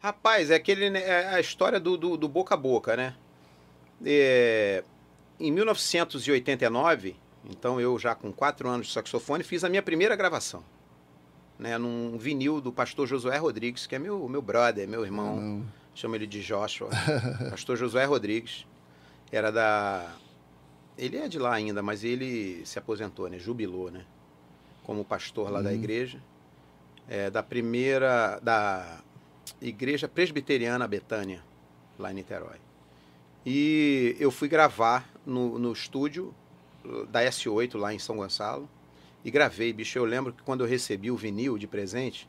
Rapaz, é aquele é a história do, do, do, boca a boca, né? É, em 1989, então eu já com quatro anos de saxofone, fiz a minha primeira gravação. Né, num vinil do pastor Josué Rodrigues, que é meu, meu brother, meu irmão. Não. Chama ele de Joshua. pastor Josué Rodrigues. Era da. Ele é de lá ainda, mas ele se aposentou, né? Jubilou, né? Como pastor lá hum. da uhum. igreja. É, da primeira. Da Igreja Presbiteriana Betânia, lá em Niterói. E eu fui gravar no, no estúdio uh, da S8, lá em São Gonçalo, e gravei, bicho. Eu lembro que quando eu recebi o vinil de presente,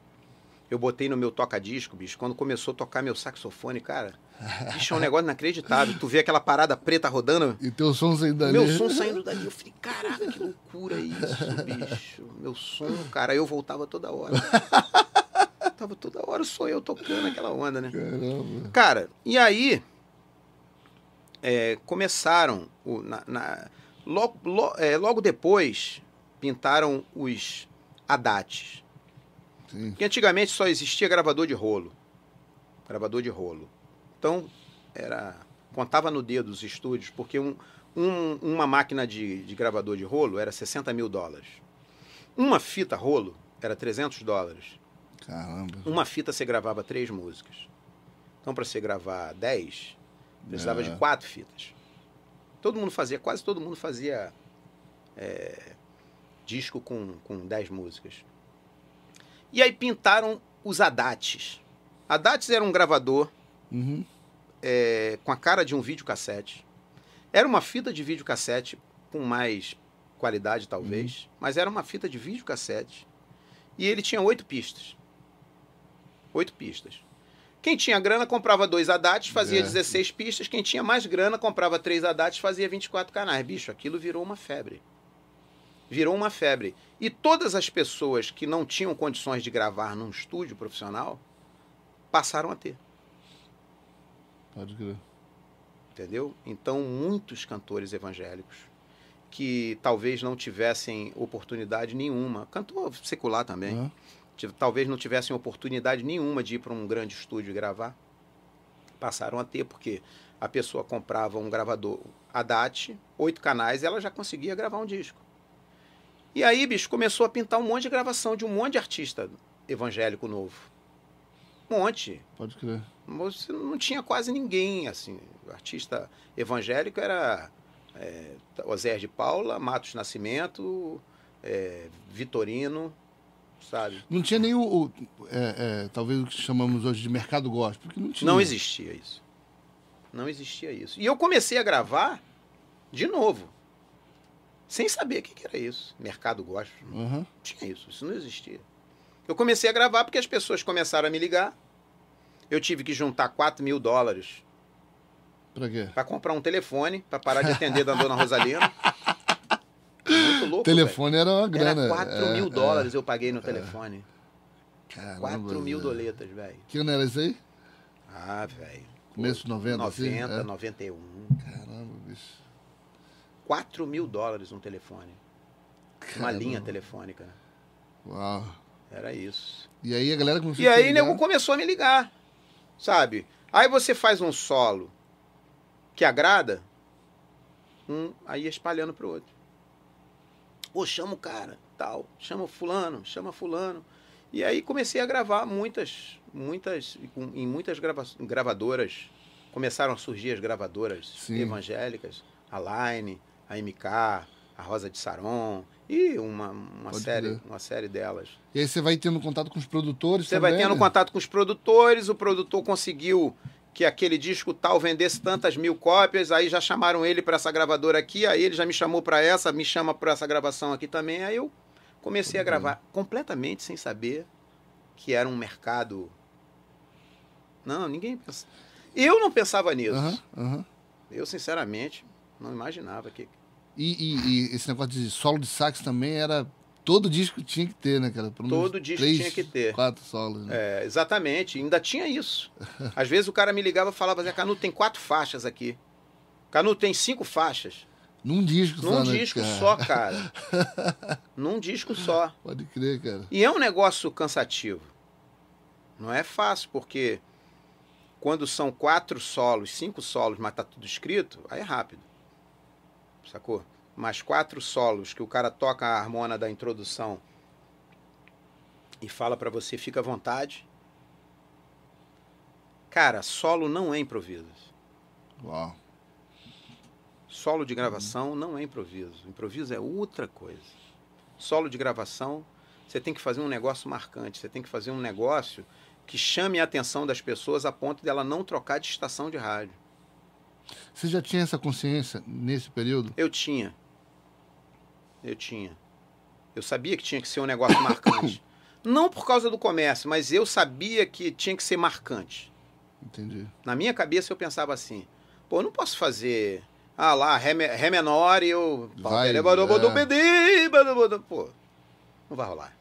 eu botei no meu toca-disco, bicho. Quando começou a tocar meu saxofone, cara, bicho, é um negócio inacreditável. Tu vê aquela parada preta rodando. E teu som saindo dali. Meu som saindo dali. Eu falei, caraca, que loucura isso, bicho. Meu som, cara. Eu voltava toda hora tava toda hora sou eu tocando aquela onda, né? Caramba. Cara, e aí é, começaram o, na, na logo, lo, é, logo depois pintaram os adates. Que antigamente só existia gravador de rolo. Gravador de rolo. Então, era contava no dedo os estúdios, porque um, um, uma máquina de, de, gravador de rolo era 60 mil dólares. Uma fita rolo era 300 dólares. Caramba. Uma fita você gravava três músicas. Então, para você gravar dez, precisava é. de quatro fitas. Todo mundo fazia, quase todo mundo fazia é, disco com, com dez músicas. E aí pintaram os Adates. Adates era um gravador uhum. é, com a cara de um videocassete. Era uma fita de videocassete com mais qualidade, talvez, uhum. mas era uma fita de videocassete. E ele tinha oito pistas oito pistas. Quem tinha grana comprava dois Haddats, fazia é. 16 pistas. Quem tinha mais grana comprava três Haddats, fazia 24 canais. Bicho, aquilo virou uma febre. Virou uma febre. E todas as pessoas que não tinham condições de gravar num estúdio profissional passaram a ter. Pode crer. Entendeu? Então, muitos cantores evangélicos que talvez não tivessem oportunidade nenhuma, cantor secular também. É talvez não tivessem oportunidade nenhuma de ir para um grande estúdio gravar. Passaram a ter, porque a pessoa comprava um gravador Haddad, oito canais, e ela já conseguia gravar um disco. E aí, bicho, começou a pintar um monte de gravação de um monte de artista evangélico novo. Um monte. Pode crer. Você não tinha quase ninguém, assim. O artista evangélico era é, eh, Osés de Paula, Matos Nascimento, é, Vitorino, sabe? Não tinha nem o, o é, é, talvez o que chamamos hoje de mercado gospel, porque não tinha. Não existia isso. Não existia isso. E eu comecei a gravar de novo, sem saber o que, era isso. Mercado gospel. Uhum. Não tinha isso, isso não existia. Eu comecei a gravar porque as pessoas começaram a me ligar. Eu tive que juntar 4 mil dólares. Pra quê? Pra comprar um telefone, pra parar de atender da dona Rosalina. louco. telefone velho. era uma grana. Era 4 é, mil é. dólares é, eu paguei no telefone. É. Caramba, 4 mil doletas, velho. Que ano era isso aí? Ah, velho. Começo de 90, 90, assim? 90, 91. É? Caramba, bicho. 4 mil dólares um telefone. Caramba. Uma linha telefônica. Uau. Era isso. E aí a galera começou e a E aí o nego começou a me ligar. Sabe? Aí você faz um solo que agrada, um aí espalhando pro outro. Pô, chama o cara, tal, chama fulano, chama fulano. E aí comecei a gravar muitas, muitas, em muitas grava gravadoras. Começaram a surgir as gravadoras Sim. evangélicas, a Line, a MK, a Rosa de Saron e uma, uma, série, uma série delas. E aí você vai tendo contato com os produtores Você também, vai tendo né? contato com os produtores, o produtor conseguiu que aquele disco tal vendesse tantas mil cópias, aí já chamaram ele para essa gravadora aqui, aí ele já me chamou para essa, me chama para essa gravação aqui também, aí eu comecei a uhum. gravar completamente sem saber que era um mercado. Não, ninguém pensa. Eu não pensava nisso. Uhum, uhum. Eu, sinceramente, não imaginava que. E, e, e, esse negócio de solo de sax também era todo disco tinha que ter, né, cara? todo disco três, tinha que ter. Quatro solos, né? É, exatamente. Ainda tinha isso. Às vezes o cara me ligava e falava assim, Canuto, tem quatro faixas aqui. Canuto, tem cinco faixas. Num disco Num só. Num né, disco cara. só, cara. Num disco só. Pode crer, cara. E é um negócio cansativo. Não é fácil, porque quando são quatro solos, cinco solos, mas tá tudo escrito, aí é rápido. Sacou? mais quatro solos que o cara toca a harmona da introdução e fala para você, fica à vontade. Cara, solo não é improviso. Uau. Solo de gravação não é improviso. Improviso é outra coisa. Solo de gravação, você tem que fazer um negócio marcante, você tem que fazer um negócio que chame a atenção das pessoas a ponto dela não trocar de estação de rádio. Você já tinha essa consciência nesse período? Eu tinha eu tinha. Eu sabia que tinha que ser um negócio marcante. Não por causa do comércio, mas eu sabia que tinha que ser marcante. Entendi. Na minha cabeça eu pensava assim: pô, eu não posso fazer. Ah lá, Ré, ré menor e eu. Vai, é. Pô, não vai rolar.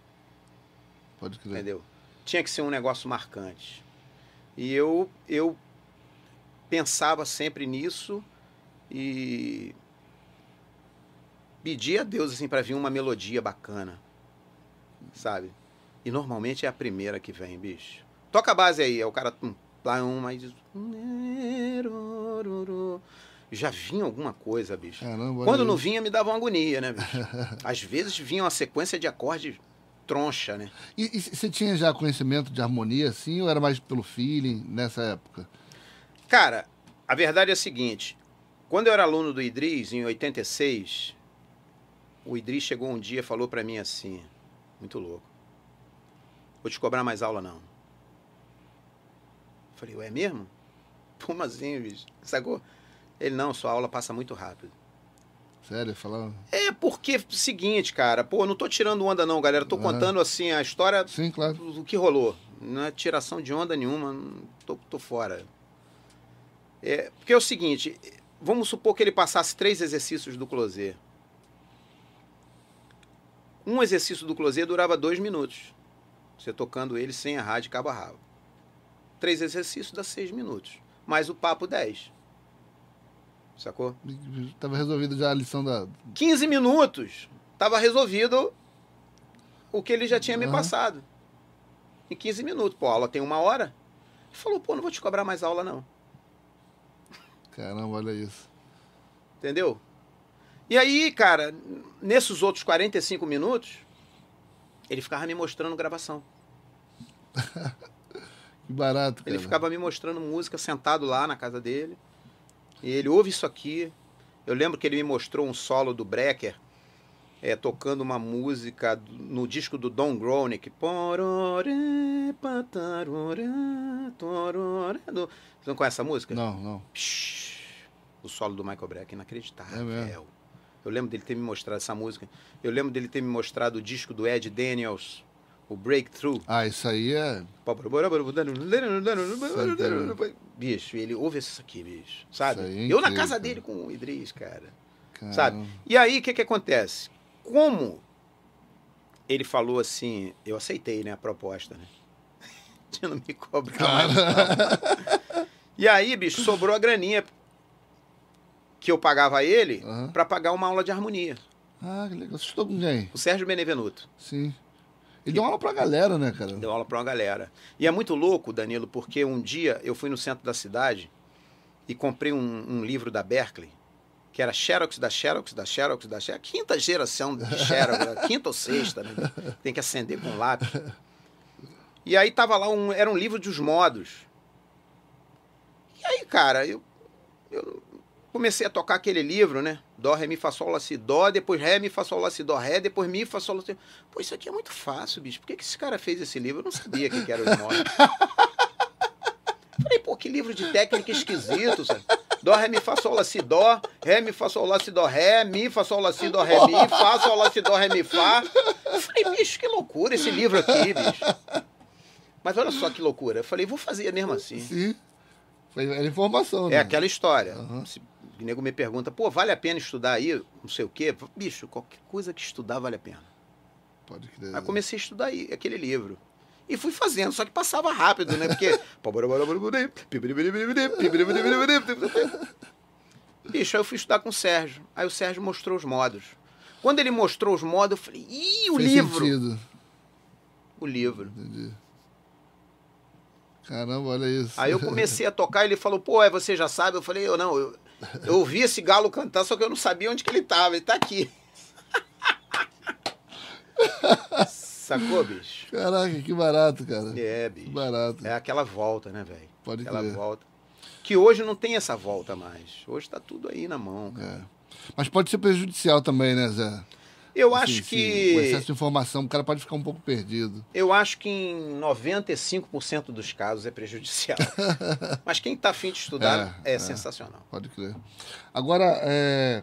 Pode crer. Entendeu? Tinha que ser um negócio marcante. E eu, eu pensava sempre nisso e pedir a Deus assim para vir uma melodia bacana. Sabe? E normalmente é a primeira que vem, bicho. Toca a base aí, é o cara hum, lá um, e já vinha alguma coisa, bicho. Caramba, Quando não vinha, me dava uma agonia, né, bicho? Às vezes vinha uma sequência de acordes troncha, né? E você tinha já conhecimento de harmonia, assim, ou era mais pelo feeling nessa época? Cara, a verdade é a seguinte. Quando eu era aluno do Idris, em 86, o Idris chegou um dia e falou para mim assim, muito louco, vou te cobrar mais aula não. Falei, ué, é mesmo? Como assim, bicho? Sacou? Ele, não, sua aula passa muito rápido. Sério? Falando? É, porque, é seguinte, cara, pô, não tô tirando onda não, galera, tô é. contando, assim, a história Sim, claro. do que rolou. Não é tiração de onda nenhuma, tô, tô fora. É, porque é o seguinte, vamos supor que ele passasse três exercícios do Closet. Um exercício do Closet durava dois minutos, você tocando ele sem errar de cabo a rabo. Três exercícios dá seis minutos, mais o papo dez. Sacou? Tava resolvido já a lição da. 15 minutos! Tava resolvido o que ele já tinha uhum. me passado. Em 15 minutos. Pô, a aula tem uma hora. Ele falou, pô, não vou te cobrar mais aula, não. Caramba, olha isso. Entendeu? E aí, cara, nesses outros 45 minutos, ele ficava me mostrando gravação. que barato, cara. Ele ficava me mostrando música sentado lá na casa dele. E ele ouve isso aqui. Eu lembro que ele me mostrou um solo do Brecker é, tocando uma música no disco do Don Gronick. Você não conhece essa música? Não, não. Psh, o solo do Michael Brecker, inacreditável. É mesmo. Eu lembro dele ter me mostrado essa música. Eu lembro dele ter me mostrado o disco do Ed Daniels, o Breakthrough. Ah, isso aí é. Bicho, ele ouve isso aqui, bicho. Sabe? É eu na casa dele com o Idris, cara. Caramba. Sabe? E aí, o que, que acontece? Como ele falou assim, eu aceitei né, a proposta, né? De não me cobrar mais, não. E aí, bicho, sobrou a graninha que eu pagava a ele uhum. para pagar uma aula de harmonia. Ah, que legal. Você com quem? O Sérgio Benevenuto. Sim. Ele deu aula pra galera, né, cara? Deu aula pra uma galera. E é muito louco, Danilo, porque um dia eu fui no centro da cidade e comprei um, um livro da Berkeley, que era Xerox da Xerox da Xerox da Xerox, quinta geração de Xerox, quinta ou sexta, né? tem que acender com lápis. E aí tava lá, um, era um livro dos modos. E aí, cara, eu, eu comecei a tocar aquele livro, né? Dó, ré, mi, fá, sol, lá, si, dó, depois ré, mi, fá, sol, lá, si, dó, ré, depois mi, fá, sol, lá, si. Pô, isso aqui é muito fácil, bicho. Por que, que esse cara fez esse livro? Eu não sabia que, que era o nome. Falei, pô, que livro de técnica esquisito, sabe? Dó, ré, mi, fá, sol, lá, si, dó, ré, mi, fá, sol, lá, si, dó, ré, mi, fá, sol, lá, si, dó, ré, mi, fá, sol, lá, si, dó, ré, mi, fá. Falei, bicho, que loucura esse livro aqui, bicho. Mas olha só que loucura. Eu falei, vou fazer mesmo assim. Sim. Era informação. É né? aquela história. Uhum. Se o nego me pergunta, pô, vale a pena estudar aí? Não sei o quê. Bicho, qualquer coisa que estudar vale a pena. Pode crer. Aí comecei a estudar aí, aquele livro. E fui fazendo, só que passava rápido, né? Porque. Bicho, aí eu fui estudar com o Sérgio. Aí o Sérgio mostrou os modos. Quando ele mostrou os modos, eu falei, ih, o Fez livro! Sentido. O livro. Entendi. Caramba, olha isso. Aí eu comecei a tocar, ele falou, pô, é, você já sabe? Eu falei, eu não, eu, eu ouvi esse galo cantar, só que eu não sabia onde que ele estava. Ele está aqui. Sacou, bicho? Caraca, que barato, cara. É, bicho. Que barato. É aquela volta, né, velho? Pode aquela crer. volta. Que hoje não tem essa volta mais. Hoje está tudo aí na mão, cara. É. Mas pode ser prejudicial também, né, Zé? Eu assim, acho que. O excesso de informação, o cara pode ficar um pouco perdido. Eu acho que em 95% dos casos é prejudicial. Mas quem está afim de estudar é, é, é sensacional. Pode crer. Agora, é.